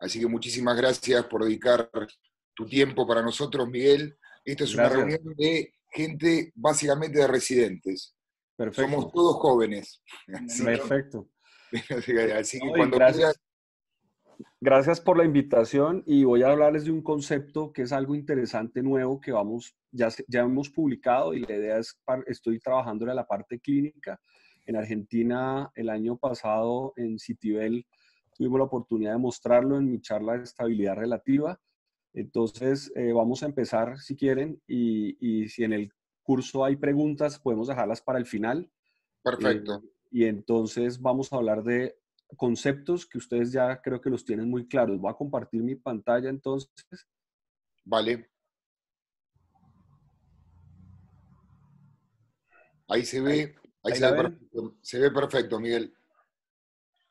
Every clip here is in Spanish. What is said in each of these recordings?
Así que muchísimas gracias por dedicar tu tiempo para nosotros, Miguel. Esta es una reunión de gente básicamente de residentes. Perfecto. Somos todos jóvenes. Perfecto. gracias. por la invitación y voy a hablarles de un concepto que es algo interesante nuevo que vamos ya, ya hemos publicado y la idea es estoy trabajando en la parte clínica. En Argentina el año pasado en Citibel Tuvimos la oportunidad de mostrarlo en mi charla de estabilidad relativa. Entonces, eh, vamos a empezar si quieren y, y, si en el curso hay preguntas, podemos dejarlas para el final. Perfecto. Eh, y entonces vamos a hablar de conceptos que ustedes ya creo que los tienen muy claros. Voy a compartir mi pantalla entonces. Vale. Ahí se ve, ahí, se, se ve perfecto, Miguel.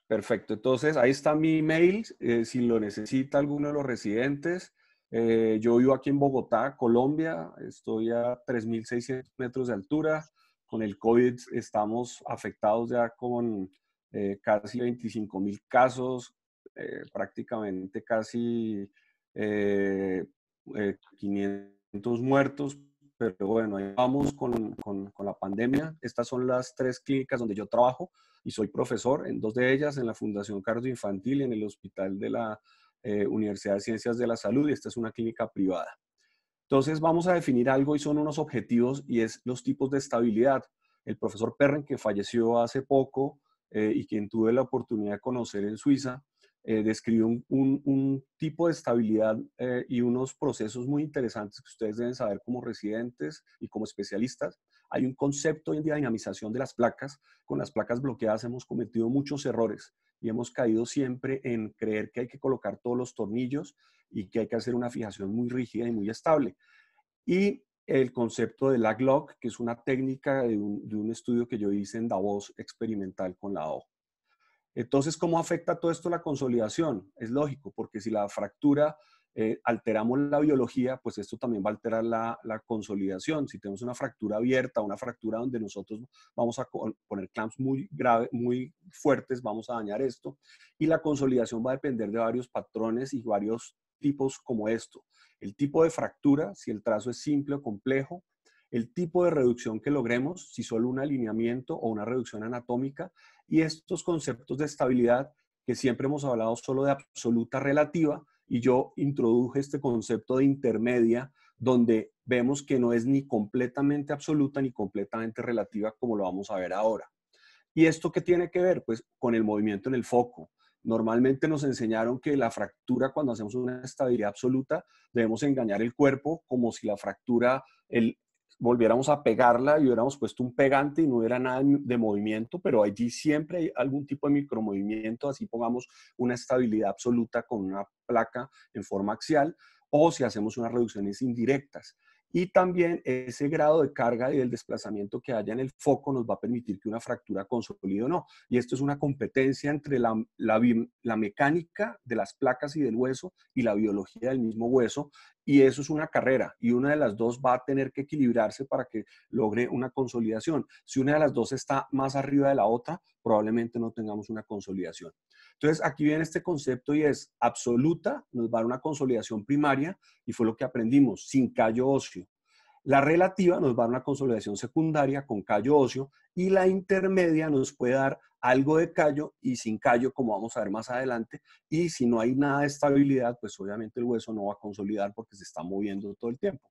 Perfecto, entonces ahí está mi email, eh, si lo necesita alguno de los residentes. Eh, yo vivo aquí en Bogotá, Colombia, estoy a 3.600 metros de altura. Con el COVID estamos afectados ya con eh, casi casi 25.000 casos, prácticamente casi 500 muertos pero bueno, ahí vamos con, la pandemia. Estas son las tres clínicas donde yo trabajo y soy profesor en dos de ellas, en la Fundación Carlos Infantil, en el Hospital de la eh, Universidad de Ciencias de la Salud y esta es una clínica privada. Entonces vamos a definir algo y son unos objetivos y es los tipos de estabilidad. El profesor Perren, que falleció hace poco eh, y quien tuve la oportunidad de conocer en Suiza, eh, describe un, tipo de estabilidad eh, y unos procesos muy interesantes que ustedes deben saber como residentes y como especialistas. Hay un concepto hoy en día de dinamización de las placas. Con las placas bloqueadas hemos cometido muchos errores y hemos caído siempre en creer que hay que colocar todos los tornillos y que hay que hacer una fijación muy rígida y muy estable. Y el concepto de la Glock, que es una técnica de de un estudio que yo hice en Davos experimental con la O. Entonces, ¿cómo afecta todo esto la consolidación? Es lógico, porque si la fractura eh, alteramos la biología, pues esto también va a alterar la, consolidación. Si tenemos una fractura abierta, una fractura donde nosotros vamos a poner clamps muy muy fuertes, vamos a dañar esto. Y la consolidación va a depender de varios patrones y varios tipos como esto. El tipo de fractura, si el trazo es simple o complejo, el tipo de reducción que logremos, si solo un alineamiento o una reducción anatómica, y estos conceptos de estabilidad que siempre hemos hablado solo de absoluta relativa, y yo introduje este concepto de intermedia, donde vemos que no es ni completamente absoluta ni completamente relativa, como lo vamos a ver ahora. ¿Y esto qué tiene que ver? Pues con el movimiento en el foco. Normalmente nos enseñaron que la fractura, cuando hacemos una estabilidad absoluta, debemos engañar el cuerpo como si la fractura, el, volviéramos a pegarla y hubiéramos puesto un pegante y no hubiera nada de movimiento, pero allí siempre hay algún tipo de micromovimiento, así pongamos una estabilidad absoluta con una placa en forma axial o si hacemos unas reducciones indirectas. Y también ese grado de carga y del desplazamiento que haya en el foco nos va a permitir que una fractura consolide o no. Y esto es una competencia entre la, la, mecánica de las placas y del hueso y la biología del mismo hueso y eso es una carrera y una de las dos va a tener que equilibrarse para que logre una consolidación. Si una de las dos está más arriba de la otra, probablemente no tengamos una consolidación. Entonces, aquí viene este concepto y es absoluta, nos va a dar una consolidación primaria y fue lo que aprendimos, sin callo ocio. La relativa nos va a una consolidación secundaria con callo óseo y la intermedia nos puede dar algo de callo y sin callo, como vamos a ver más adelante. Y si no hay nada de estabilidad, pues obviamente el hueso no va a consolidar porque se está moviendo todo el tiempo.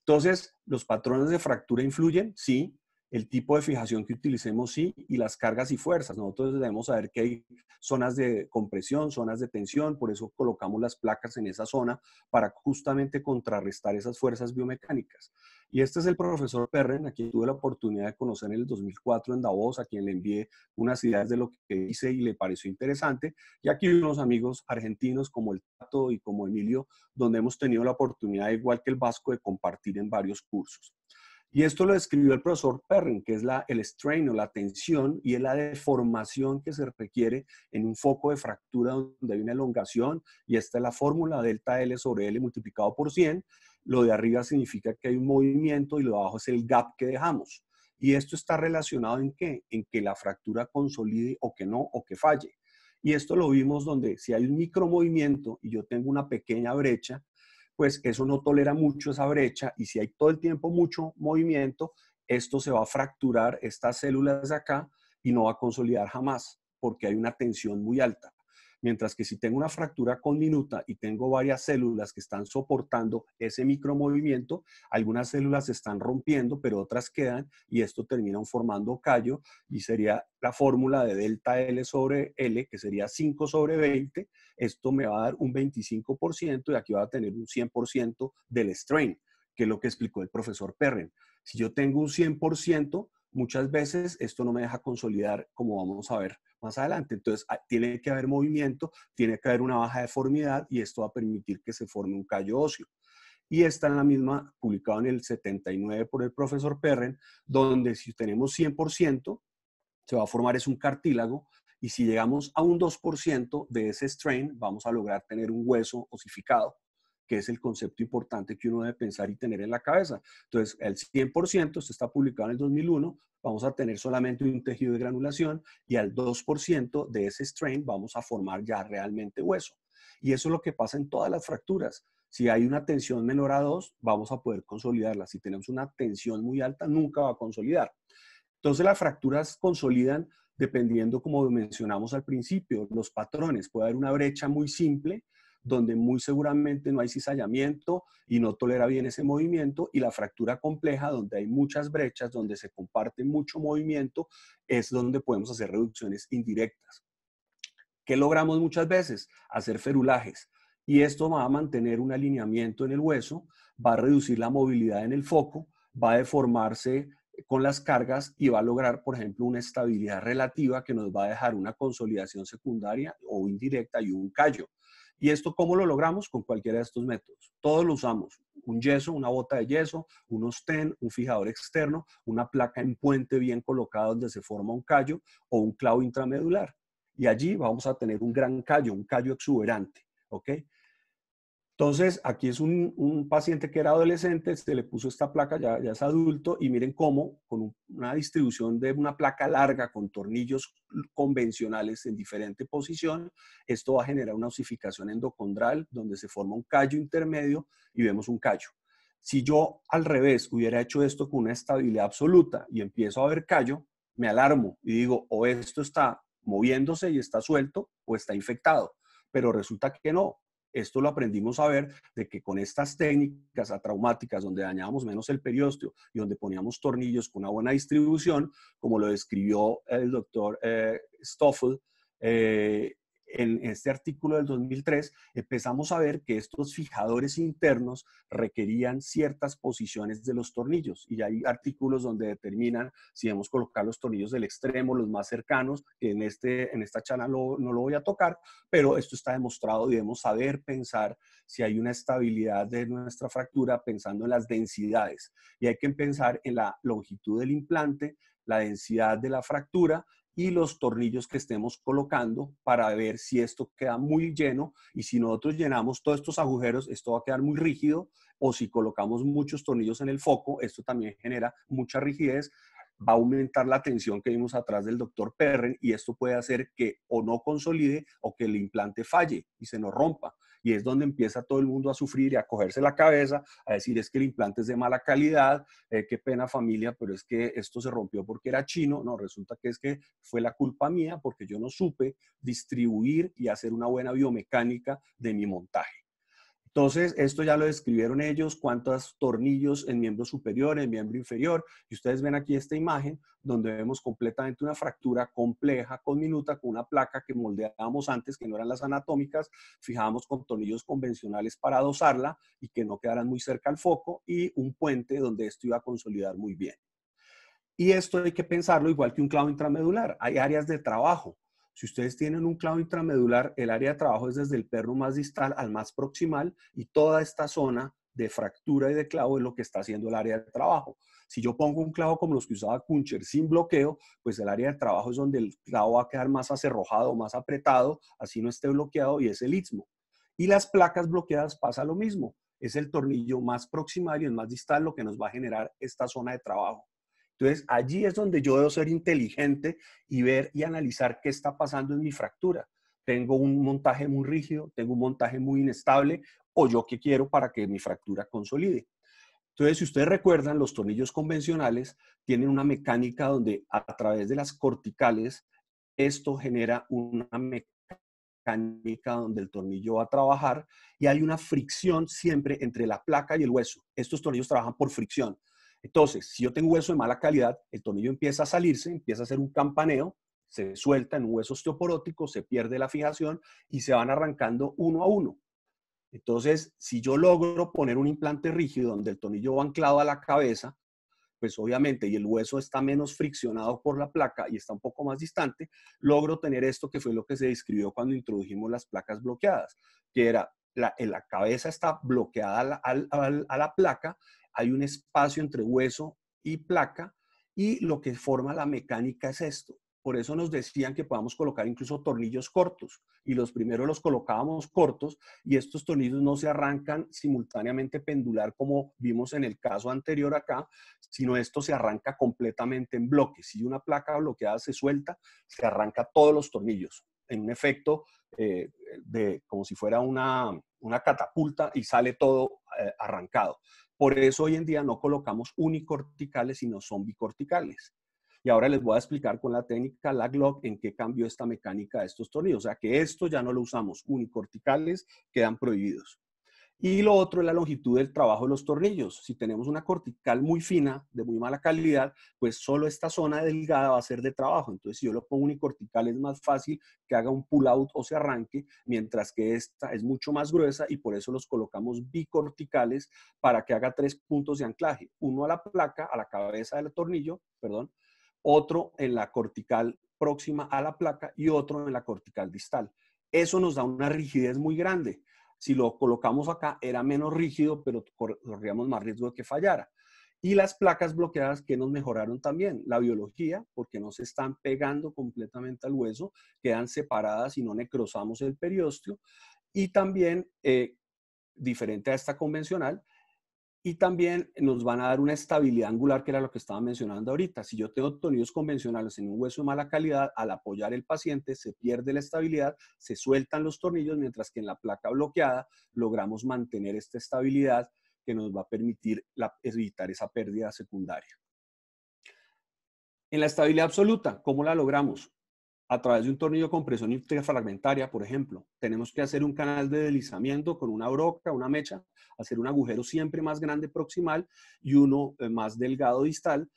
Entonces, ¿los patrones de fractura influyen? Sí el tipo de fijación que utilicemos sí y las cargas y fuerzas. Nosotros debemos saber que hay zonas de compresión, zonas de tensión, por eso colocamos las placas en esa zona para justamente contrarrestar esas fuerzas biomecánicas. Y este es el profesor Perren, a quien tuve la oportunidad de conocer en el 2004 en Davos, a quien le envié unas ideas de lo que hice y le pareció interesante. Y aquí unos amigos argentinos como el Tato y como Emilio, donde hemos tenido la oportunidad, igual que el Vasco, de compartir en varios cursos. Y esto lo describió el profesor Perrin, que es el strain o la tensión y es la deformación que se requiere en un foco de fractura donde hay una elongación. Y esta es la fórmula delta L sobre L multiplicado por 100. Lo de arriba significa que hay un movimiento y lo de abajo es el gap que dejamos. Y esto está relacionado en qué? En que la fractura consolide o que no, o que falle. Y esto lo vimos donde si hay un micromovimiento y yo tengo una pequeña brecha, pues eso no tolera mucho esa brecha y si hay todo el tiempo mucho movimiento, esto se va a fracturar, estas células de acá, y no va a consolidar jamás porque hay una tensión muy alta. Mientras que si tengo una fractura conminuta y tengo varias células que están soportando ese micromovimiento, algunas células se están rompiendo, pero otras quedan y esto termina formando callo y sería la fórmula de delta L sobre L, que sería 5 sobre 20. Esto me va a dar un 25% y aquí va a tener un 100% del strain, que es lo que explicó el profesor Perren. Si yo tengo un 100%, muchas veces esto no me deja consolidar, como vamos a ver más adelante. Entonces, ah, tiene que haber movimiento, tiene que haber una baja deformidad y esto va a permitir que se forme un callo óseo. Y está en la misma, publicado en el 79 por el profesor Perren, donde si tenemos 100%, se va a formar es un cartílago y si llegamos a un 2% de ese strain, vamos a lograr tener un hueso osificado que es el concepto importante que uno debe pensar y tener en la cabeza. Entonces, el 100% esto está publicado en el 2001, vamos a tener solamente un tejido de granulación y al 2% de ese strain vamos a formar ya realmente hueso. Y eso es lo que pasa en todas las fracturas. Si hay una tensión menor a 2, vamos a poder consolidarla. Si tenemos una tensión muy alta, nunca va a consolidar. Entonces las fracturas consolidan dependiendo, como mencionamos al principio, los patrones. Puede haber una brecha muy simple donde muy seguramente no hay cizallamiento y no tolera bien ese movimiento, y la fractura compleja, donde hay muchas brechas, donde se comparte mucho movimiento, es donde podemos hacer reducciones indirectas. ¿Qué logramos muchas veces? Hacer ferulajes. Y esto va a mantener un alineamiento en el hueso, va a reducir la movilidad en el foco, va a deformarse con las cargas y va a lograr, por ejemplo, una estabilidad relativa que nos va a dejar una consolidación secundaria o indirecta y un callo. ¿Y esto cómo lo logramos? Con cualquiera de estos métodos. Todos lo usamos. Un yeso, una bota de yeso, un ostén, un fijador externo, una placa en puente bien colocada donde se forma un callo o un clavo intramedular. Y allí vamos a tener un gran callo, un callo exuberante. ¿ok? Entonces, aquí es un, paciente que era adolescente, se le puso esta placa, ya, ya es adulto, y miren cómo, con una distribución de una placa larga con tornillos convencionales en diferente posición, esto va a generar una osificación endocondral donde se forma un callo intermedio y vemos un callo. Si yo al revés hubiera hecho esto con una estabilidad absoluta y empiezo a ver callo, me alarmo y digo, o esto está moviéndose y está suelto o está infectado pero resulta que no, esto lo aprendimos a ver de que con estas técnicas atraumáticas, donde dañábamos menos el periósteo y donde poníamos tornillos con una buena distribución, como lo describió el doctor eh, Stoffel, eh, en este artículo del 2003 empezamos a ver que estos fijadores internos requerían ciertas posiciones de los tornillos y hay artículos donde determinan si debemos colocar los tornillos del extremo, los más cercanos, que en, este, en esta charla no lo voy a tocar, pero esto está demostrado y debemos saber pensar si hay una estabilidad de nuestra fractura pensando en las densidades y hay que pensar en la longitud del implante, la densidad de la fractura y los tornillos que estemos colocando para ver si esto queda muy lleno y si nosotros llenamos todos estos agujeros, esto va a quedar muy rígido o si colocamos muchos tornillos en el foco, esto también genera mucha rigidez va a aumentar la tensión que vimos atrás del doctor Perren y esto puede hacer que o no consolide o que el implante falle y se nos rompa y es donde empieza todo el mundo a sufrir y a cogerse la cabeza, a decir es que el implante es de mala calidad, eh, qué pena familia, pero es que esto se rompió porque era chino, no, resulta que es que fue la culpa mía porque yo no supe distribuir y hacer una buena biomecánica de mi montaje. Entonces, esto ya lo describieron ellos, cuántos tornillos en miembro superior, en miembro inferior. Y ustedes ven aquí esta imagen donde vemos completamente una fractura compleja, minuta, con una placa que moldeábamos antes, que no eran las anatómicas, fijábamos con tornillos convencionales para dosarla y que no quedaran muy cerca al foco, y un puente donde esto iba a consolidar muy bien. Y esto hay que pensarlo igual que un clavo intramedular. Hay áreas de trabajo si ustedes tienen un clavo intramedular, el área de trabajo es desde el perno más distal al más proximal y toda esta zona de fractura y de clavo es lo que está haciendo el área de trabajo. Si yo pongo un clavo como los que usaba Kuncher sin bloqueo, pues el área de trabajo es donde el clavo va a quedar más acerrojado, más apretado, así no esté bloqueado y es el istmo. Y las placas bloqueadas pasa lo mismo. Es el tornillo más proximal y el más distal lo que nos va a generar esta zona de trabajo. Entonces, allí es donde yo debo ser inteligente y ver y analizar qué está pasando en mi fractura. Tengo un montaje muy rígido, tengo un montaje muy inestable, o yo qué quiero para que mi fractura consolide. Entonces, si ustedes recuerdan, los tornillos convencionales tienen una mecánica donde a través de las corticales, esto genera una mecánica donde el tornillo va a trabajar y hay una fricción siempre entre la placa y el hueso. Estos tornillos trabajan por fricción. Entonces, si yo tengo hueso de mala calidad, el tornillo empieza a salirse, empieza a hacer un campaneo, se suelta en un hueso osteoporótico, se pierde la fijación y se van arrancando uno a uno. Entonces, si yo logro poner un implante rígido donde el tornillo va anclado a la cabeza, pues obviamente, y el hueso está menos friccionado por la placa y está un poco más distante, logro tener esto que fue lo que se describió cuando introdujimos las placas bloqueadas, que era la, eh, la cabeza está bloqueada a la placa hay un espacio entre hueso y placa y lo que forma la mecánica es esto. Por eso nos decían que podamos colocar incluso tornillos cortos y los primeros los colocábamos cortos y estos tornillos no se arrancan simultáneamente pendular como vimos en el caso anterior acá, sino esto se arranca completamente en bloque. Si una placa bloqueada se suelta, se arranca todos los tornillos en un efecto eh, de como si fuera una, catapulta y sale todo eh, arrancado. Por eso hoy en día no colocamos unicorticales, sino zombicorticales. Y ahora les voy a explicar con la técnica laglock en qué cambió esta mecánica de estos tornillos. O sea que esto ya no lo usamos, unicorticales quedan prohibidos. Y lo otro es la longitud del trabajo de los tornillos. Si tenemos una cortical muy fina, de muy mala calidad, pues solo esta zona delgada va a ser de trabajo. Entonces, si yo lo pongo unicortical, es más fácil que haga un pull out o se arranque, mientras que esta es mucho más gruesa y por eso los colocamos bicorticales para que haga tres puntos de anclaje. Uno a la placa, a la cabeza del tornillo, perdón, otro en la cortical próxima a la placa y otro en la cortical distal. Eso nos da una rigidez muy grande. Si lo colocamos acá, era menos rígido, pero corríamos más riesgo de que fallara. Y las placas bloqueadas que nos mejoraron también, la biología, porque no se están pegando completamente al hueso, quedan separadas y no necrosamos el periósteo. Y también, eh, diferente a esta convencional, y también nos van a dar una estabilidad angular, que era lo que estaba mencionando ahorita. Si yo tengo tornillos convencionales en un hueso de mala calidad, al apoyar el paciente se pierde la estabilidad, se sueltan los tornillos, mientras que en la placa bloqueada logramos mantener esta estabilidad que nos va a permitir evitar esa pérdida secundaria. En la estabilidad absoluta, ¿cómo la logramos? a través de un tornillo compresión interfragmentaria, por ejemplo. Tenemos que hacer un canal de deslizamiento con una broca, una mecha, hacer un agujero siempre más grande proximal y uno eh, más delgado distal,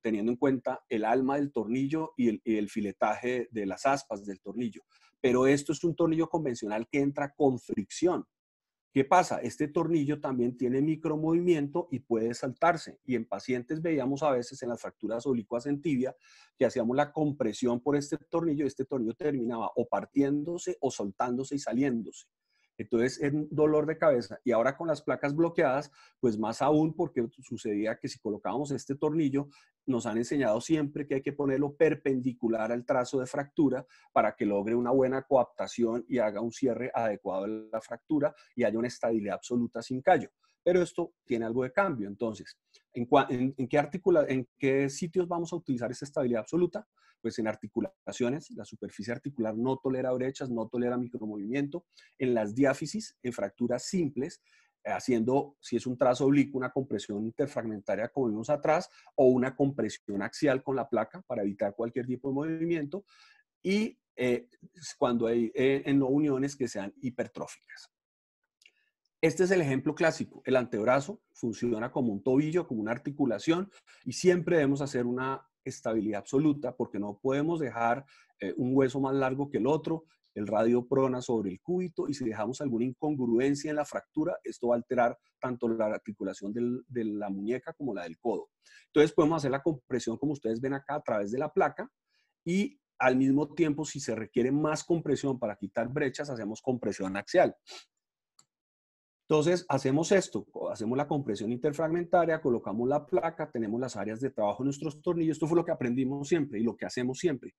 teniendo en cuenta el alma del tornillo y el filetaje de las aspas del tornillo. Pero esto es un tornillo convencional que entra con fricción. ¿Qué pasa? Este tornillo también tiene micromovimiento y puede saltarse. Y en pacientes veíamos a veces en las fracturas oblicuas en tibia que hacíamos la compresión por este tornillo y este tornillo terminaba o partiéndose o soltándose y saliéndose. Entonces es un dolor de cabeza. Y ahora con las placas bloqueadas, pues más aún porque sucedía que si colocábamos este tornillo, nos han enseñado siempre que hay que ponerlo perpendicular al trazo de fractura para que logre una buena coaptación y haga un cierre adecuado de la fractura y haya una estabilidad absoluta sin callo pero esto tiene algo de cambio. Entonces, ¿en, qué, ¿en qué sitios vamos a utilizar esta estabilidad absoluta? Pues en articulaciones, la superficie articular no tolera brechas, no tolera micromovimiento, en las diáfisis, en fracturas simples, haciendo, si es un trazo oblicuo, una compresión interfragmentaria como vimos atrás, o una compresión axial con la placa para evitar cualquier tipo de movimiento, y eh, cuando hay eh, en no uniones que sean hipertróficas. Este es el ejemplo clásico. El antebrazo funciona como un tobillo, como una articulación, y siempre debemos hacer una estabilidad absoluta porque no podemos dejar eh, un hueso más largo que el otro, el radio prona sobre el cúbito, y si dejamos alguna incongruencia en la fractura, esto va a alterar tanto la articulación de la muñeca como la del codo. Entonces podemos hacer la compresión como ustedes ven acá a través de la placa y al mismo tiempo, si se requiere más compresión para quitar brechas, hacemos compresión axial. Entonces, hacemos esto, hacemos la compresión interfragmentaria, colocamos la placa, tenemos las áreas de trabajo de nuestros tornillos, esto fue lo que aprendimos siempre y lo que hacemos siempre.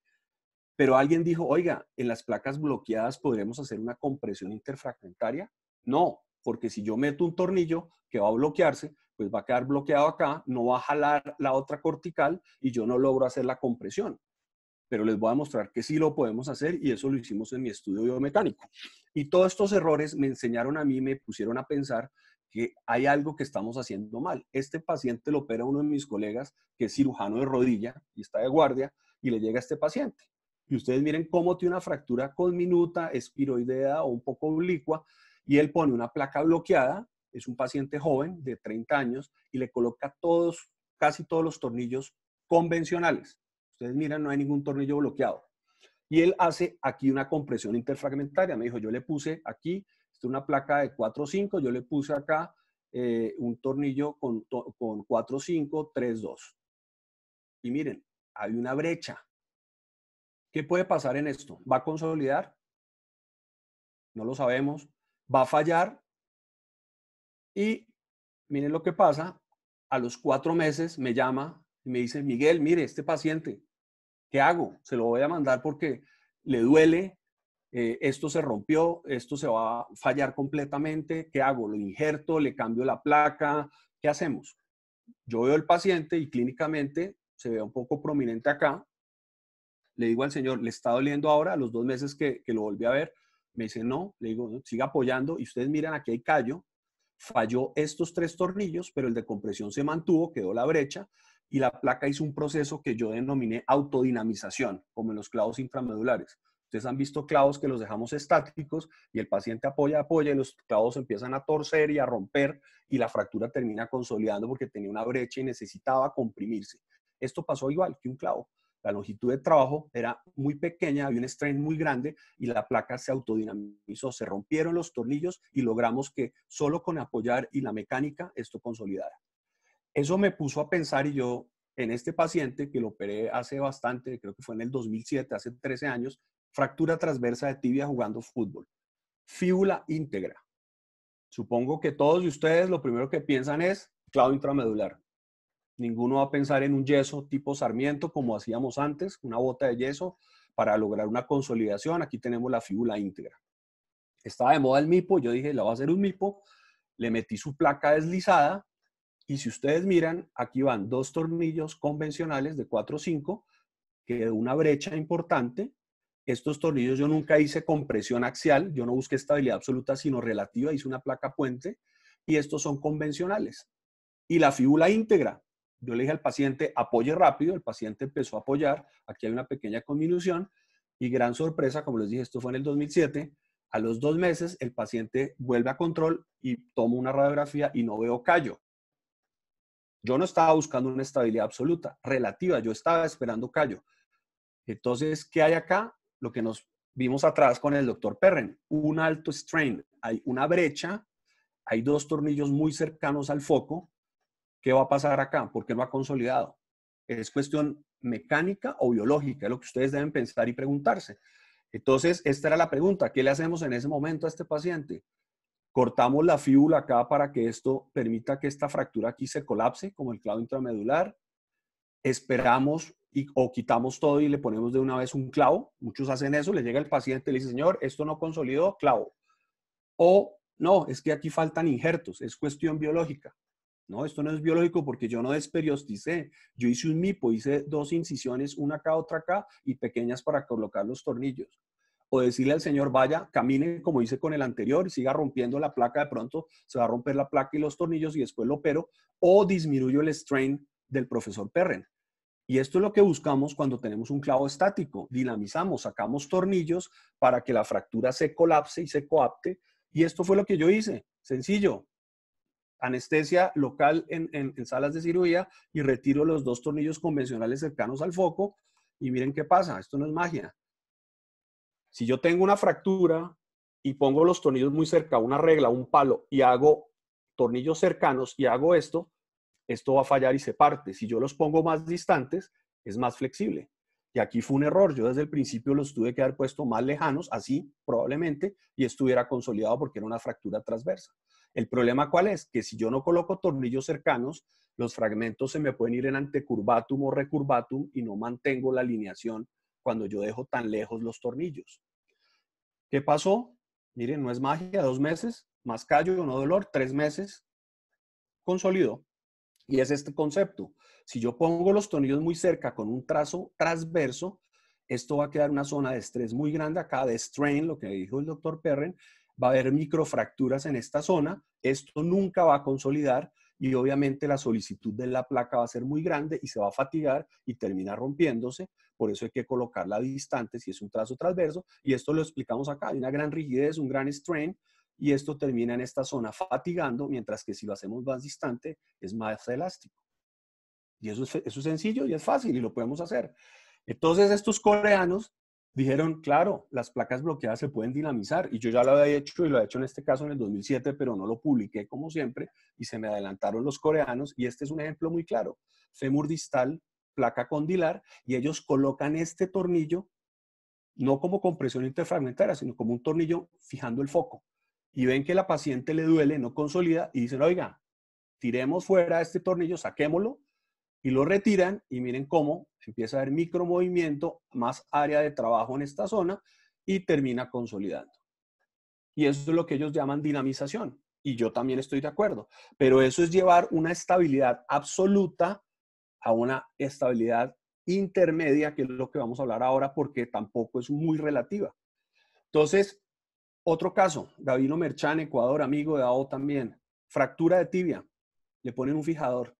Pero alguien dijo, oiga, en las placas bloqueadas podremos hacer una compresión interfragmentaria. No, porque si yo meto un tornillo que va a bloquearse, pues va a quedar bloqueado acá, no va a jalar la otra cortical y yo no logro hacer la compresión pero les voy a mostrar que sí lo podemos hacer y eso lo hicimos en mi estudio biomecánico. Y todos estos errores me enseñaron a mí, me pusieron a pensar que hay algo que estamos haciendo mal. Este paciente lo opera uno de mis colegas que es cirujano de rodilla y está de guardia y le llega a este paciente. Y ustedes miren cómo tiene una fractura conminuta, espiroidea o un poco oblicua y él pone una placa bloqueada, es un paciente joven de 30 años y le coloca todos, casi todos los tornillos convencionales Ustedes miran, no hay ningún tornillo bloqueado. Y él hace aquí una compresión interfragmentaria. Me dijo, yo le puse aquí, esta una placa de 4.5, yo le puse acá eh, un tornillo con, con 4 Y miren, hay una brecha. ¿Qué puede pasar en esto? ¿Va a consolidar? No lo sabemos. ¿Va a fallar? Y miren lo que pasa. A los cuatro meses me llama y me dice, Miguel, mire, este paciente, ¿qué hago? Se lo voy a mandar porque le duele, eh, esto se rompió, esto se va a fallar completamente, ¿qué hago? ¿Lo injerto? ¿Le cambio la placa? ¿Qué hacemos? Yo veo al paciente y clínicamente se ve un poco prominente acá. Le digo al señor, ¿le está doliendo ahora? A los dos meses que, que lo volví a ver, me dice, no, le digo, siga apoyando y ustedes miran, aquí hay callo, falló estos tres tornillos, pero el de compresión se mantuvo, quedó la brecha y la placa hizo un proceso que yo denominé autodinamización, como en los clavos inframedulares. Ustedes han visto clavos que los dejamos estáticos y el paciente apoya, apoya y los clavos empiezan a torcer y a romper y la fractura termina consolidando porque tenía una brecha y necesitaba comprimirse. Esto pasó igual que un clavo. La longitud de trabajo era muy pequeña, había un strain muy grande y la placa se autodinamizó, se rompieron los tornillos y logramos que solo con apoyar y la mecánica esto consolidara. Eso me puso a pensar y yo en este paciente que lo operé hace bastante, creo que fue en el 2007, hace 13 años, fractura transversa de tibia jugando fútbol, fíbula íntegra. Supongo que todos ustedes lo primero que piensan es clavo intramedular. Ninguno va a pensar en un yeso tipo sarmiento como hacíamos antes, una bota de yeso para lograr una consolidación. Aquí tenemos la fíbula íntegra. Estaba de moda el mipo, yo dije, la va a hacer un mipo. Le metí su placa deslizada, y si ustedes miran, aquí van dos tornillos convencionales de 4 o 5, que de una brecha importante. Estos tornillos yo nunca hice presión axial, yo no busqué estabilidad absoluta, sino relativa, hice una placa puente. Y estos son convencionales. Y la fíbula íntegra. Yo le dije al paciente, apoye rápido, el paciente empezó a apoyar, aquí hay una pequeña conminución. Y gran sorpresa, como les dije, esto fue en el 2007, a los dos meses el paciente vuelve a control y toma una radiografía y no veo callo. Yo no estaba buscando una estabilidad absoluta, relativa, yo estaba esperando callo. Entonces, ¿qué hay acá? Lo que nos vimos atrás con el doctor Perren, un alto strain, hay una brecha, hay dos tornillos muy cercanos al foco. ¿Qué va a pasar acá? ¿Por qué no ha consolidado? Es cuestión mecánica o biológica, es lo que ustedes deben pensar y preguntarse. Entonces, esta era la pregunta, ¿qué le hacemos en ese momento a este paciente? cortamos la fíbula acá para que esto permita que esta fractura aquí se colapse, como el clavo intramedular. Esperamos o quitamos todo y le ponemos de una vez un clavo. Muchos hacen eso, le llega el paciente y le dice, señor, esto no consolidó, clavo. O no, es que aquí faltan injertos, es cuestión biológica. No, esto no es biológico porque yo no desperiosticé. Yo hice un mipo, hice dos incisiones, una acá, otra acá, y pequeñas para colocar los tornillos o decirle al Señor, vaya, camine como hice con el anterior, siga rompiendo la placa, de pronto se va a romper la placa y los tornillos y después lo opero, o disminuyo el strain del profesor Perren. Y esto es lo que buscamos cuando tenemos un clavo estático, dinamizamos, sacamos tornillos para que la fractura se colapse y se coapte. Y esto fue lo que yo hice, sencillo, anestesia local en, en salas de cirugía y retiro los dos tornillos convencionales cercanos al foco y miren qué pasa, esto no es magia, si yo tengo una fractura y pongo los tornillos muy cerca, una regla, un palo, y hago tornillos cercanos y hago esto, esto va a fallar y se parte. Si yo los pongo más distantes, es más flexible. Y aquí fue un error. Yo desde el principio los tuve que haber puesto más lejanos, así probablemente, y estuviera consolidado porque era una fractura transversa. El problema cuál es? Que si yo no coloco tornillos cercanos, los fragmentos se me pueden ir en antecurvatum o recurvatum y no mantengo la alineación cuando yo dejo tan lejos los tornillos. ¿Qué pasó? Miren, no es magia, dos meses, más callo, no dolor, tres meses, consolidó. Y es este concepto. Si yo pongo los tornillos muy cerca con un trazo transverso, esto va a quedar una zona de estrés muy grande acá, de strain, lo que dijo el doctor Perren, va a haber microfracturas en esta zona, esto nunca va a consolidar y obviamente la solicitud de la placa va a ser muy grande y se va a fatigar y termina rompiéndose por eso hay que colocarla distante si es un trazo transverso, y esto lo explicamos acá, hay una gran rigidez, un gran strain, y esto termina en esta zona fatigando, mientras que si lo hacemos más distante es más elástico. Y eso es, sencillo y es fácil y lo podemos hacer. Entonces estos coreanos dijeron, claro, las placas bloqueadas se pueden dinamizar. Y yo ya lo había hecho y lo he hecho en este caso en el 2007, pero no lo publiqué como siempre y se me adelantaron los coreanos. Y este es un ejemplo muy claro. Femur distal placa condilar y ellos colocan este tornillo, no como compresión interfragmentaria, sino como un tornillo fijando el foco. Y ven que la paciente le duele, no consolida y dicen, oiga, tiremos fuera este tornillo, saquémoslo y lo retiran y miren cómo empieza a haber micromovimiento, más área de trabajo en esta zona y termina consolidando. Y eso es lo que ellos llaman dinamización. Y yo también estoy de acuerdo. Pero eso es llevar una estabilidad absoluta a una estabilidad intermedia, que es lo que vamos a hablar ahora, porque tampoco es muy relativa. Entonces, otro caso, Gavino Merchán, Ecuador, amigo de AO también, fractura de tibia, le ponen un fijador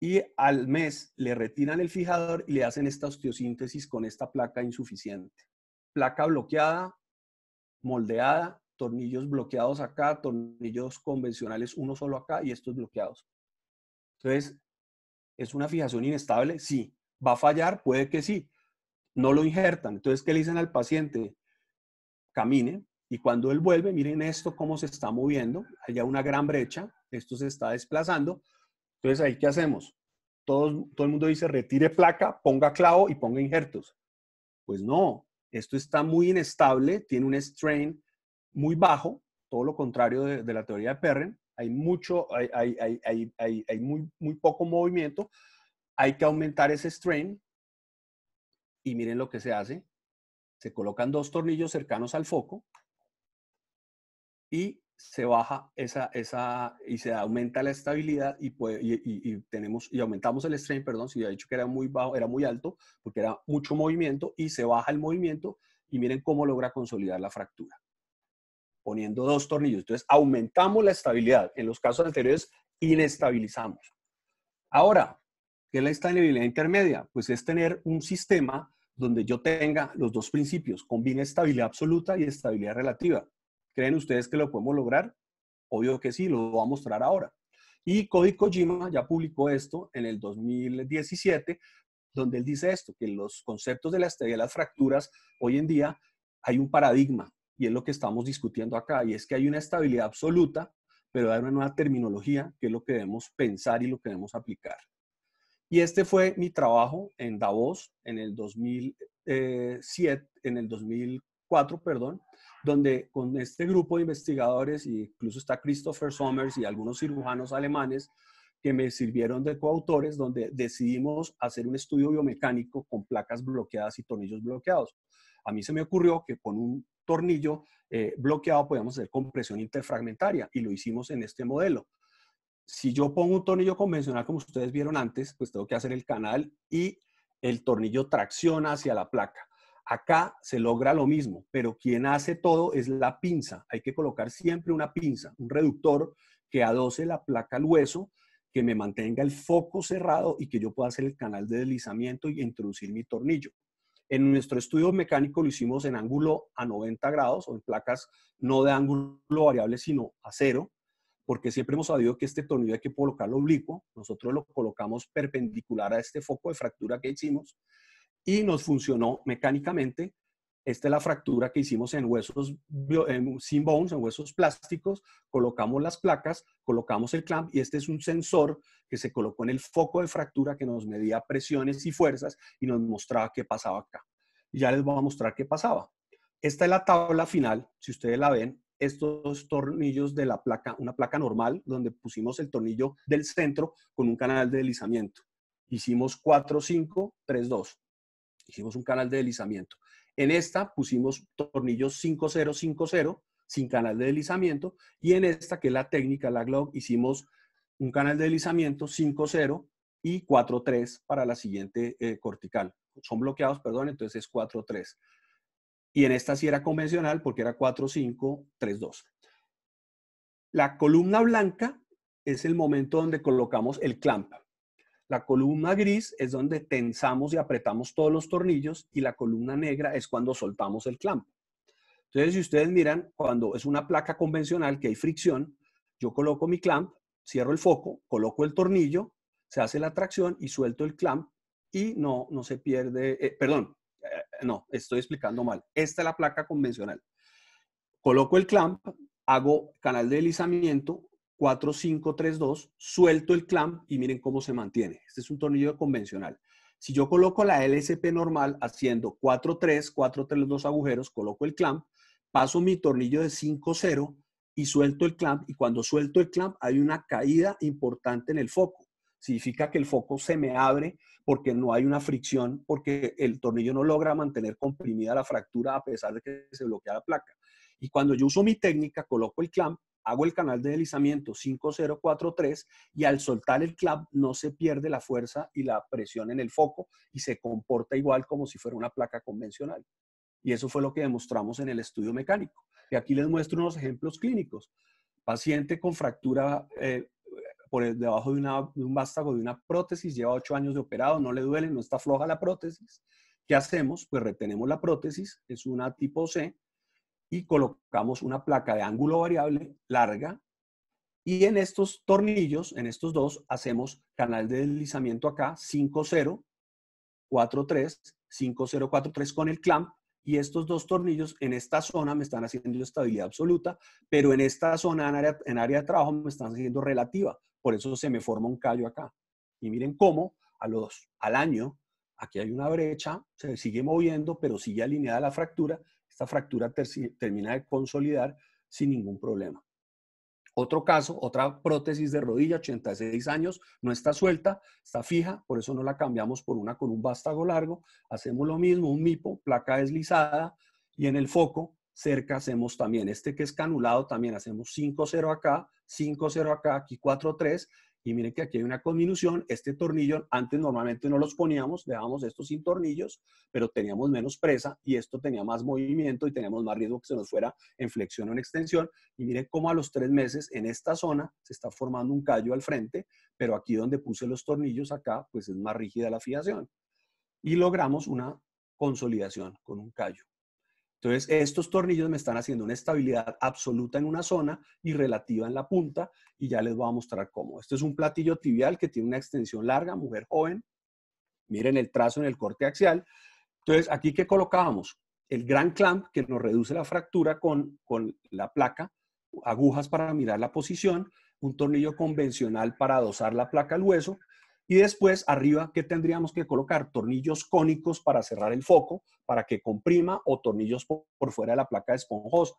y al mes le retiran el fijador y le hacen esta osteosíntesis con esta placa insuficiente. Placa bloqueada, moldeada, tornillos bloqueados acá, tornillos convencionales uno solo acá y estos bloqueados. Entonces, ¿Es una fijación inestable? Sí. ¿Va a fallar? Puede que sí. No lo injertan. Entonces, ¿qué le dicen al paciente? Camine y cuando él vuelve, miren esto cómo se está moviendo. ya una gran brecha, esto se está desplazando. Entonces, ¿ahí qué hacemos? Todo, todo el mundo dice retire placa, ponga clavo y ponga injertos. Pues no, esto está muy inestable, tiene un strain muy bajo, todo lo contrario de, de la teoría de Perren hay mucho, hay, muy, muy poco movimiento, hay que aumentar ese strain y miren lo que se hace. Se colocan dos tornillos cercanos al foco y se baja esa, esa y se aumenta la estabilidad y, tenemos y aumentamos el strain, perdón, si ya he dicho que era muy bajo, era muy alto porque era mucho movimiento y se baja el movimiento y miren cómo logra consolidar la fractura poniendo dos tornillos. Entonces, aumentamos la estabilidad. En los casos anteriores, inestabilizamos. Ahora, ¿qué es la estabilidad intermedia? Pues es tener un sistema donde yo tenga los dos principios, combina estabilidad absoluta y estabilidad relativa. ¿Creen ustedes que lo podemos lograr? Obvio que sí, lo voy a mostrar ahora. Y código Kojima ya publicó esto en el 2017, donde él dice esto, que los conceptos de la estabilidad de las fracturas, hoy en día hay un paradigma y es lo que estamos discutiendo acá, y es que hay una estabilidad absoluta, pero hay una nueva terminología que es lo que debemos pensar y lo que debemos aplicar. Y este fue mi trabajo en Davos en el 2007, eh, en el 2004, perdón, donde con este grupo de investigadores, incluso está Christopher Sommers y algunos cirujanos alemanes que me sirvieron de coautores, donde decidimos hacer un estudio biomecánico con placas bloqueadas y tornillos bloqueados a mí se me ocurrió que con un tornillo eh, bloqueado podíamos hacer compresión interfragmentaria y lo hicimos en este modelo. Si yo pongo un tornillo convencional, como ustedes vieron antes, pues tengo que hacer el canal y el tornillo tracciona hacia la placa. Acá se logra lo mismo, pero quien hace todo es la pinza. Hay que colocar siempre una pinza, un reductor que adose la placa al hueso, que me mantenga el foco cerrado y que yo pueda hacer el canal de deslizamiento y introducir mi tornillo. En nuestro estudio mecánico lo hicimos en ángulo a 90 grados o en placas no de ángulo variable, sino a cero, porque siempre hemos sabido que este tornillo hay que colocarlo oblicuo. Nosotros lo colocamos perpendicular a este foco de fractura que hicimos y nos funcionó mecánicamente esta es la fractura que hicimos en huesos en, sin bones, en huesos plásticos. Colocamos las placas, colocamos el clamp y este es un sensor que se colocó en el foco de fractura que nos medía presiones y fuerzas y nos mostraba qué pasaba acá. ya les voy a mostrar qué pasaba. Esta es la tabla final, si ustedes la ven, estos tornillos de la placa, una placa normal, donde pusimos el tornillo del centro con un canal de deslizamiento. Hicimos 4, 5, 3, 2. Hicimos un canal de deslizamiento. En esta pusimos tornillos 5050 sin canal de deslizamiento y en esta, que es la técnica, la Glock, hicimos un canal de deslizamiento 50 y 43 para la siguiente eh, cortical. Son bloqueados, perdón, entonces es 43. Y en esta sí era convencional porque era 4532. La columna blanca es el momento donde colocamos el clamp. La columna gris es donde tensamos y apretamos todos los tornillos y la columna negra es cuando soltamos el clamp. Entonces, si ustedes miran, cuando es una placa convencional que hay fricción, yo coloco mi clamp, cierro el foco, coloco el tornillo, se hace la tracción y suelto el clamp y no, no se pierde, eh, perdón, eh, no, estoy explicando mal. Esta es la placa convencional. Coloco el clamp, hago canal de deslizamiento, 4, 5, 3, 2, suelto el clamp y miren cómo se mantiene. Este es un tornillo convencional. Si yo coloco la LSP normal haciendo 4, 3, 4, 3, 2 agujeros, coloco el clamp, paso mi tornillo de 5, 0 y suelto el clamp. Y cuando suelto el clamp hay una caída importante en el foco. Significa que el foco se me abre porque no hay una fricción, porque el tornillo no logra mantener comprimida la fractura a pesar de que se bloquea la placa. Y cuando yo uso mi técnica, coloco el clamp, hago el canal de deslizamiento 5043 y al soltar el club no se pierde la fuerza y la presión en el foco y se comporta igual como si fuera una placa convencional. Y eso fue lo que demostramos en el estudio mecánico. Y aquí les muestro unos ejemplos clínicos. Paciente con fractura eh, por debajo de, de un vástago de una prótesis, lleva ocho años de operado, no le duele, no está floja la prótesis. ¿Qué hacemos? Pues retenemos la prótesis, es una tipo C, y colocamos una placa de ángulo variable larga y en estos tornillos, en estos dos, hacemos canal de deslizamiento acá, 5043, 5043 con el clamp y estos dos tornillos en esta zona me están haciendo estabilidad absoluta, pero en esta zona, en área, de trabajo, me están haciendo relativa. Por eso se me forma un callo acá. Y miren cómo a los, al año, aquí hay una brecha, se sigue moviendo, pero sigue alineada la fractura esta fractura termina de consolidar sin ningún problema. Otro caso, otra prótesis de rodilla, 86 años, no está suelta, está fija, por eso no la cambiamos por una con un vástago largo. Hacemos lo mismo, un mipo, placa deslizada y en el foco cerca hacemos también, este que es canulado también hacemos 5-0 acá, 5-0 acá, aquí 4-3 y miren que aquí hay una conminución. Este tornillo, antes normalmente no los poníamos, dejábamos estos sin tornillos, pero teníamos menos presa y esto tenía más movimiento y teníamos más riesgo que se nos fuera en flexión o en extensión. Y miren cómo a los tres meses en esta zona se está formando un callo al frente, pero aquí donde puse los tornillos acá, pues es más rígida la fijación. Y logramos una consolidación con un callo. Entonces, estos tornillos me están haciendo una estabilidad absoluta en una zona y relativa en la punta, y ya les voy a mostrar cómo. Este es un platillo tibial que tiene una extensión larga, mujer joven. Miren el trazo en el corte axial. Entonces, aquí que colocábamos el gran clamp que nos reduce la fractura con, con la placa, agujas para mirar la posición, un tornillo convencional para adosar la placa al hueso y después, arriba, ¿qué tendríamos que colocar? Tornillos cónicos para cerrar el foco, para que comprima, o tornillos por fuera de la placa esponjosa.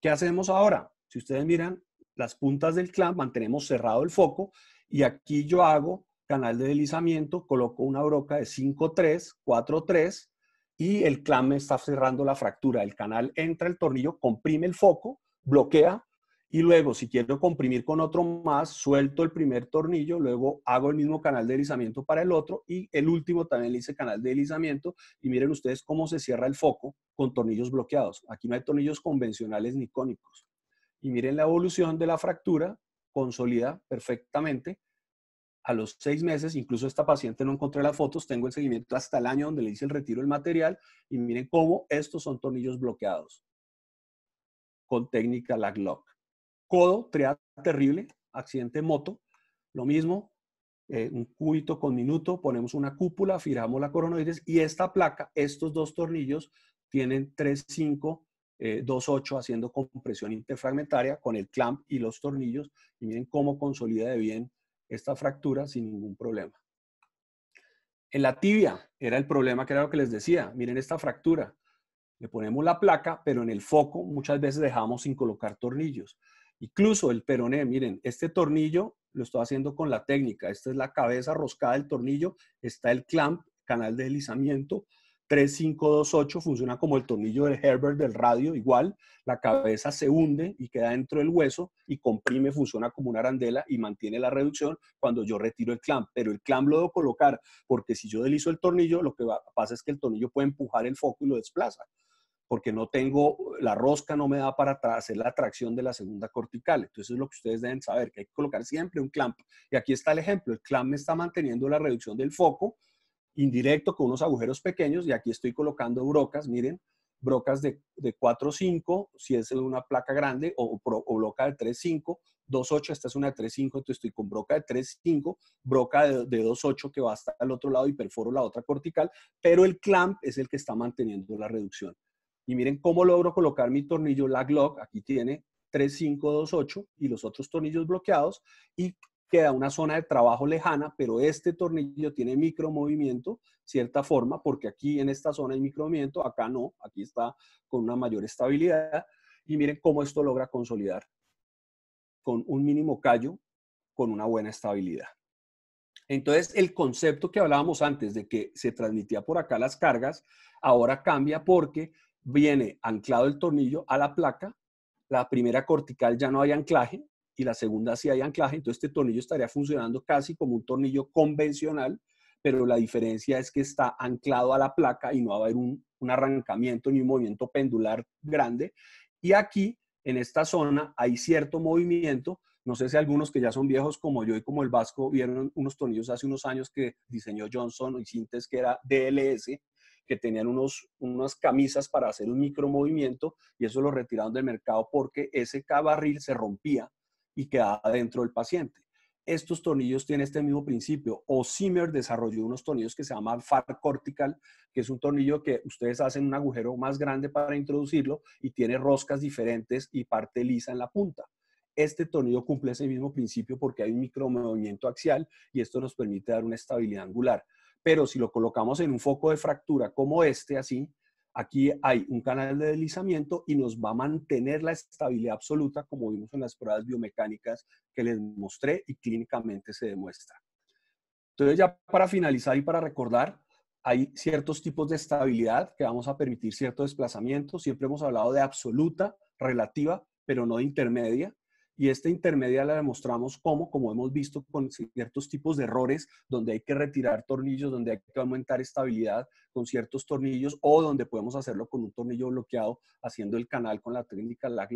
¿Qué hacemos ahora? Si ustedes miran, las puntas del clamp, mantenemos cerrado el foco, y aquí yo hago canal de deslizamiento, coloco una broca de 5-3, 4-3, y el clamp está cerrando la fractura. El canal entra el tornillo, comprime el foco, bloquea, y luego, si quiero comprimir con otro más, suelto el primer tornillo, luego hago el mismo canal de deslizamiento para el otro y el último también le hice canal de deslizamiento. Y miren ustedes cómo se cierra el foco con tornillos bloqueados. Aquí no hay tornillos convencionales ni cónicos. Y miren la evolución de la fractura, consolida perfectamente. A los seis meses, incluso esta paciente no encontré las fotos, tengo el seguimiento hasta el año donde le hice el retiro del material y miren cómo estos son tornillos bloqueados con técnica lag codo, triada terrible, accidente moto, lo mismo, eh, un cúbito con minuto, ponemos una cúpula, fijamos la coronoides y esta placa, estos dos tornillos tienen 3, 5, 2, 8 haciendo compresión interfragmentaria con el clamp y los tornillos y miren cómo consolida de bien esta fractura sin ningún problema. En la tibia era el problema que era lo que les decía. Miren esta fractura. Le ponemos la placa, pero en el foco muchas veces dejamos sin colocar tornillos. Incluso el peroné, miren, este tornillo lo estoy haciendo con la técnica. Esta es la cabeza roscada del tornillo, está el clamp, canal de deslizamiento. 3528 funciona como el tornillo del Herbert del radio, igual, la cabeza se hunde y queda dentro del hueso y comprime, funciona como una arandela y mantiene la reducción cuando yo retiro el clamp, pero el clamp lo debo colocar porque si yo deslizo el tornillo, lo que pasa es que el tornillo puede empujar el foco y lo desplaza porque no tengo, la rosca no me da para hacer la tracción de la segunda cortical. Entonces, es lo que ustedes deben saber, que hay que colocar siempre un clamp. Y aquí está el ejemplo, el clamp me está manteniendo la reducción del foco indirecto con unos agujeros pequeños y aquí estoy colocando brocas, miren, brocas de, de 4, 5, si es una placa grande, o, o broca de 3, 5, 2, esta es una de 3, entonces estoy con broca de 3.5, broca de, de que va hasta el otro lado y perforo la otra cortical, pero el clamp es el que está manteniendo la reducción. Y miren cómo logro colocar mi tornillo laglock Aquí tiene 3528 y los otros tornillos bloqueados y queda una zona de trabajo lejana, pero este tornillo tiene micromovimiento, cierta forma, porque aquí en esta zona hay micromovimiento, acá no, aquí está con una mayor estabilidad. Y miren cómo esto logra consolidar con un mínimo callo, con una buena estabilidad. Entonces, el concepto que hablábamos antes de que se transmitía por acá las cargas, ahora cambia porque viene anclado el tornillo a la placa, la primera cortical ya no hay anclaje y la segunda sí hay anclaje, entonces este tornillo estaría funcionando casi como un tornillo convencional, pero la diferencia es que está anclado a la placa y no va a haber un, arrancamiento ni un movimiento pendular grande. Y aquí, en esta zona, hay cierto movimiento, no sé si algunos que ya son viejos como yo y como el Vasco vieron unos tornillos hace unos años que diseñó Johnson y Sintes que era DLS, que tenían unas camisas para hacer un micromovimiento y eso lo retiraron del mercado porque ese cabarril se rompía y quedaba dentro del paciente. Estos tornillos tienen este mismo principio. O Zimmer desarrolló unos tornillos que se llaman far cortical, que es un tornillo que ustedes hacen un agujero más grande para introducirlo y tiene roscas diferentes y parte lisa en la punta este tornillo cumple ese mismo principio porque hay un micromovimiento axial y esto nos permite dar una estabilidad angular pero si lo colocamos en un foco de fractura como este, así, aquí hay un canal de deslizamiento y nos va a mantener la estabilidad absoluta, como vimos en las pruebas biomecánicas que les mostré y clínicamente se demuestra. Entonces, ya para finalizar y para recordar, hay ciertos tipos de estabilidad que vamos a permitir cierto desplazamiento. Siempre hemos hablado de absoluta, relativa, pero no de intermedia. Y esta intermedia la demostramos como, como hemos visto con ciertos tipos de errores, donde hay que retirar tornillos, donde hay que aumentar estabilidad con ciertos tornillos o donde podemos hacerlo con un tornillo bloqueado haciendo el canal con la técnica lag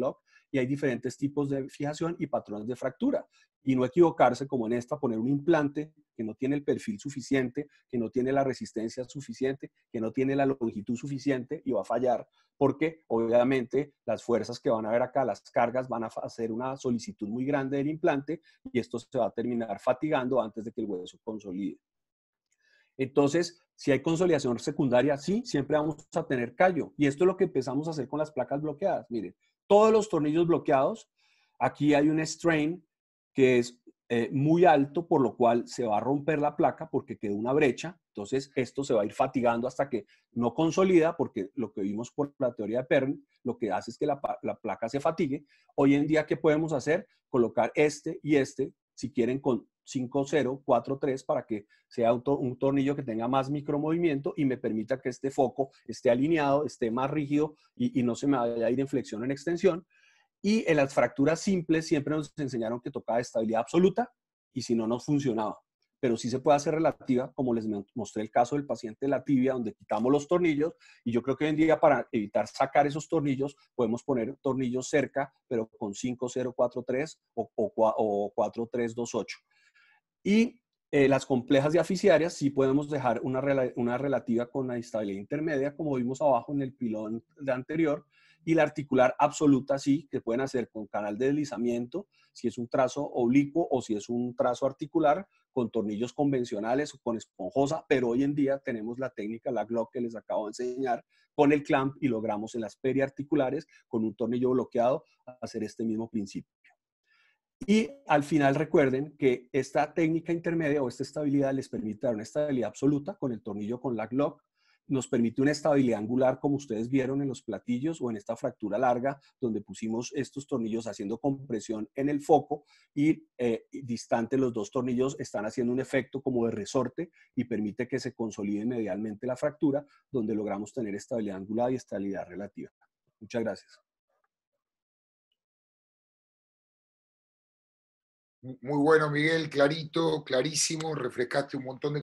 Y hay diferentes tipos de fijación y patrones de fractura. Y no equivocarse como en esta, poner un implante que no tiene el perfil suficiente, que no tiene la resistencia suficiente, que no tiene la longitud suficiente y va a fallar porque obviamente las fuerzas que van a ver acá, las cargas, van a hacer una solicitud muy grande del implante y esto se va a terminar fatigando antes de que el hueso consolide. Entonces, si hay consolidación secundaria, sí, siempre vamos a tener callo. Y esto es lo que empezamos a hacer con las placas bloqueadas. Miren, todos los tornillos bloqueados, aquí hay un strain que es eh, muy alto, por lo cual se va a romper la placa porque quedó una brecha. Entonces, esto se va a ir fatigando hasta que no consolida, porque lo que vimos por la teoría de Pern, lo que hace es que la, placa se fatigue. Hoy en día, ¿qué podemos hacer? Colocar este y este, si quieren, con 5-0, 4-3, para que sea un, tornillo que tenga más micromovimiento y me permita que este foco esté alineado, esté más rígido y, no se me vaya a ir en flexión en extensión. Y en las fracturas simples siempre nos enseñaron que tocaba estabilidad absoluta y si no, no funcionaba pero sí se puede hacer relativa, como les mostré el caso del paciente de la tibia, donde quitamos los tornillos, y yo creo que hoy en día para evitar sacar esos tornillos, podemos poner tornillos cerca, pero con 5043 o, o, o 4328. Y eh, las complejas aficiarias sí podemos dejar una, una relativa con la estabilidad intermedia, como vimos abajo en el pilón de anterior, y la articular absoluta sí, que pueden hacer con canal de deslizamiento, si es un trazo oblicuo o si es un trazo articular, con tornillos convencionales o con esponjosa, pero hoy en día tenemos la técnica, la Glock que les acabo de enseñar, con el clamp y logramos en las periarticulares con un tornillo bloqueado hacer este mismo principio. Y al final recuerden que esta técnica intermedia o esta estabilidad les permite dar una estabilidad absoluta con el tornillo con la Glock, nos permite una estabilidad angular como ustedes vieron en los platillos o en esta fractura larga donde pusimos estos tornillos haciendo compresión en el foco eh, y distante los dos tornillos están haciendo un efecto como de resorte y permite que se consolide medialmente la fractura donde logramos tener estabilidad angular y estabilidad relativa. Muchas gracias. Muy bueno, Miguel, clarito, clarísimo, refrescaste un montón de